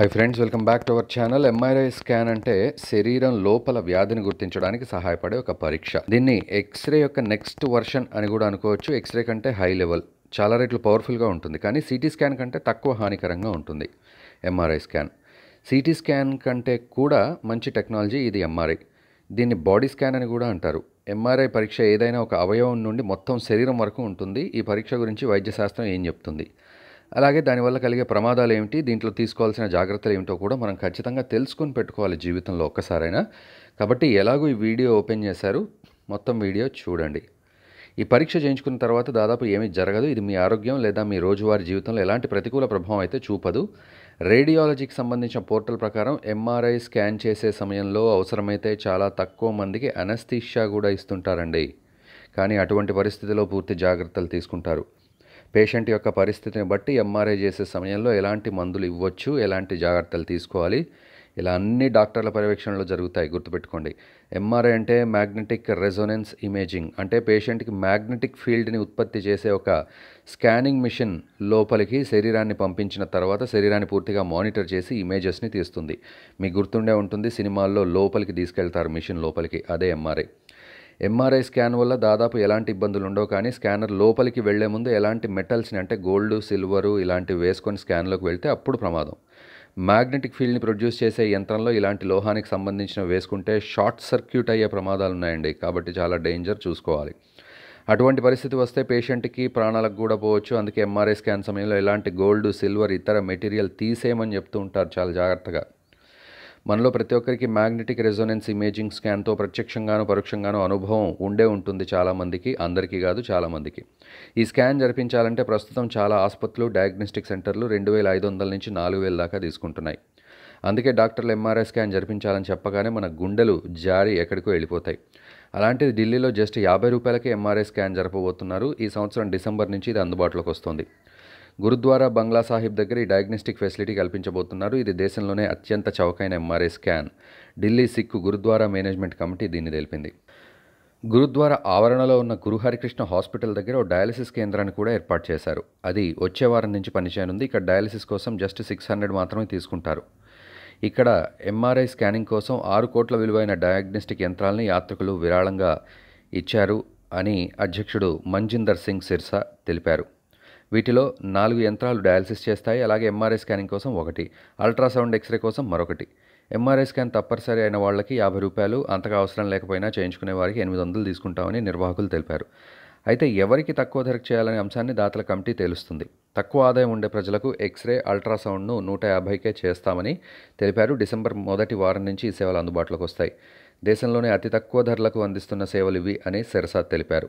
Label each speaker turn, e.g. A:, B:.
A: hi friends welcome back to our channel MRI scan అంటే శరీరం లోపల వ్యాధిని గుర్తించడానికి సహాయపడే ఒక పరీక్ష దీన్ని ఎక్స్రే యొక్క నెక్స్ట్ వర్షన్ అని కూడా అనుకోవచ్చు ఎక్స్రే కంటే హై లెవెల్ చాలా రేట్లు పవర్ఫుల్గా ఉంటుంది కానీ సిటీ స్కాన్ కంటే తక్కువ హానికరంగా ఉంటుంది ఎంఆర్ఐ స్కాన్ సిటీ స్కాన్ కంటే కూడా మంచి టెక్నాలజీ ఇది ఎంఆర్ఐ దీన్ని బాడీ స్కాన్ అని కూడా అంటారు ఎంఆర్ఐ పరీక్ష ఏదైనా ఒక అవయవం నుండి మొత్తం శరీరం వరకు ఉంటుంది ఈ పరీక్ష గురించి వైద్యశాస్త్రం ఏం చెప్తుంది అలాగే దానివల్ల కలిగే ప్రమాదాలు ఏమిటి దీంట్లో తీసుకోవాల్సిన జాగ్రత్తలు ఏమిటో కూడా మనం ఖచ్చితంగా తెలుసుకొని పెట్టుకోవాలి జీవితంలో ఒక్కసారైనా కాబట్టి ఎలాగో ఈ వీడియో ఓపెన్ చేశారు మొత్తం వీడియో చూడండి ఈ పరీక్ష చేయించుకున్న తర్వాత దాదాపు ఏమీ జరగదు ఇది మీ ఆరోగ్యం లేదా మీ రోజువారీ జీవితంలో ఎలాంటి ప్రతికూల ప్రభావం అయితే చూపదు రేడియాలజీకి సంబంధించిన పోర్టల్ ప్రకారం ఎంఆర్ఐ స్కాన్ చేసే సమయంలో అవసరమైతే చాలా తక్కువ మందికి అనస్థీషియా కూడా ఇస్తుంటారండి కానీ అటువంటి పరిస్థితిలో పూర్తి జాగ్రత్తలు తీసుకుంటారు పేషెంట్ యొక్క పరిస్థితిని బట్టి ఎంఆర్ఐ చేసే సమయంలో ఎలాంటి మందులు ఇవ్వచ్చు ఎలాంటి జాగ్రత్తలు తీసుకోవాలి ఇలా అన్ని డాక్టర్ల పర్యవేక్షణలో జరుగుతాయి గుర్తుపెట్టుకోండి ఎంఆర్ఐ అంటే మ్యాగ్నెటిక్ రెజోనెన్స్ ఇమేజింగ్ అంటే పేషెంట్కి మ్యాగ్నెటిక్ ఫీల్డ్ని ఉత్పత్తి చేసే ఒక స్కానింగ్ మిషన్ లోపలికి శరీరాన్ని పంపించిన తర్వాత శరీరాన్ని పూర్తిగా మానిటర్ చేసి ఇమేజెస్ని తీస్తుంది మీకు గుర్తుండే ఉంటుంది సినిమాల్లో లోపలికి తీసుకెళ్తారు మిషన్ లోపలికి అదే ఎంఆర్ఐ ఎంఆర్ఐ స్కాన్ వల్ల దాదాపు ఎలాంటి ఇబ్బందులు ఉండవు కానీ స్కానర్ లోపలికి వెళ్లే ముందు ఎలాంటి మెటల్స్ని అంటే గోల్డ్ సిల్వరు ఇలాంటివి వేసుకొని స్కాన్లోకి వెళ్తే అప్పుడు ప్రమాదం మ్యాగ్నెటిక్ ఫీల్డ్ని ప్రొడ్యూస్ చేసే యంత్రంలో ఇలాంటి లోహానికి సంబంధించిన వేసుకుంటే షార్ట్ సర్క్యూట్ అయ్యే ప్రమాదాలు ఉన్నాయండి కాబట్టి చాలా డేంజర్ చూసుకోవాలి అటువంటి పరిస్థితి వస్తే పేషెంట్కి ప్రాణాలకు కూడా పోవచ్చు అందుకే ఎంఆర్ఐ స్కాన్ సమయంలో ఇలాంటి గోల్డ్ సిల్వర్ ఇతర మెటీరియల్ తీసేయమని చెప్తూ ఉంటారు చాలా జాగ్రత్తగా మనలో ప్రతి ఒక్కరికి మ్యాగ్నెటిక్ రెజొనెన్స్ ఇమేజింగ్ స్కాన్తో ప్రత్యక్షంగాను పరోక్షంగానూ అనుభవం ఉండే ఉంటుంది చాలామందికి అందరికీ కాదు చాలామందికి ఈ స్కాన్ జరిపించాలంటే ప్రస్తుతం చాలా ఆసుపత్రులు డయాగ్నోస్టిక్ సెంటర్లు రెండు వేల ఐదు వందల నుంచి నాలుగు వేల దాకా తీసుకుంటున్నాయి అందుకే డాక్టర్లు ఎంఆర్ఐ స్కాన్ జరిపించాలని చెప్పగానే మన గుండెలు జారి ఎక్కడికో వెళ్ళిపోతాయి అలాంటిది ఢిల్లీలో జస్ట్ యాభై రూపాయలకే ఎంఆర్ఐ స్కాన్ జరపబోతున్నారు ఈ సంవత్సరం డిసెంబర్ నుంచి ఇది అందుబాటులోకి వస్తుంది గురుద్వారా బంగ్లా సాహిబ్ దగ్గర ఈ డయాగ్నోస్టిక్ ఫెసిలిటీ కల్పించబోతున్నారు ఇది దేశంలోనే అత్యంత చౌకైన MRI scan Delhi Sikh Gurdwara management committee దీన్ని తెలిపింది గురుద్వారా ఆవరణలో ఉన్న గురుహరికృష్ణ హాస్పిటల్ దగ్గర ఓ డయాలసిస్ కేంద్రాన్ని కూడా ఏర్పాటు చేశారు అది వచ్చే వారం నుంచి పనిచేయనుంది ఇక్కడ డయాలసిస్ కోసం జస్ట్ సిక్స్ హండ్రెడ్ మాత్రమే తీసుకుంటారు ఇక్కడ ఎంఆర్ఐ స్కానింగ్ కోసం ఆరు కోట్ల విలువైన డయాగ్నోస్టిక్ యంత్రాలని యాత్రికులు విరాళంగా ఇచ్చారు అని అధ్యక్షుడు మంజిందర్ సింగ్ సిర్సా తెలిపారు వీటిలో నాలుగు యంత్రాలు డయాలసిస్ చేస్తాయి అలాగే ఎంఆర్ఐ స్కానింగ్ కోసం ఒకటి అల్ట్రాసౌండ్ ఎక్స్రే కోసం మరొకటి ఎంఆర్ఐ స్కాన్ తప్పనిసరి అయిన వాళ్ళకి యాభై రూపాయలు అంతగా అవసరం లేకపోయినా చేయించుకునే వారికి ఎనిమిది వందలు తీసుకుంటామని నిర్వాహకులు తెలిపారు అయితే ఎవరికి తక్కువ ధరకు చేయాలనే అంశాన్ని దాతల కమిటీ తేలుస్తుంది తక్కువ ఆదాయం ఉండే ప్రజలకు ఎక్స్రే అల్ట్రాసౌండ్ను నూట యాభైకే చేస్తామని తెలిపారు డిసెంబర్ మొదటి వారం నుంచి ఈ సేవలు అందుబాటులోకి వస్తాయి దేశంలోనే అతి తక్కువ ధరలకు అందిస్తున్న సేవలు ఇవి అని సెరసాద్ తెలిపారు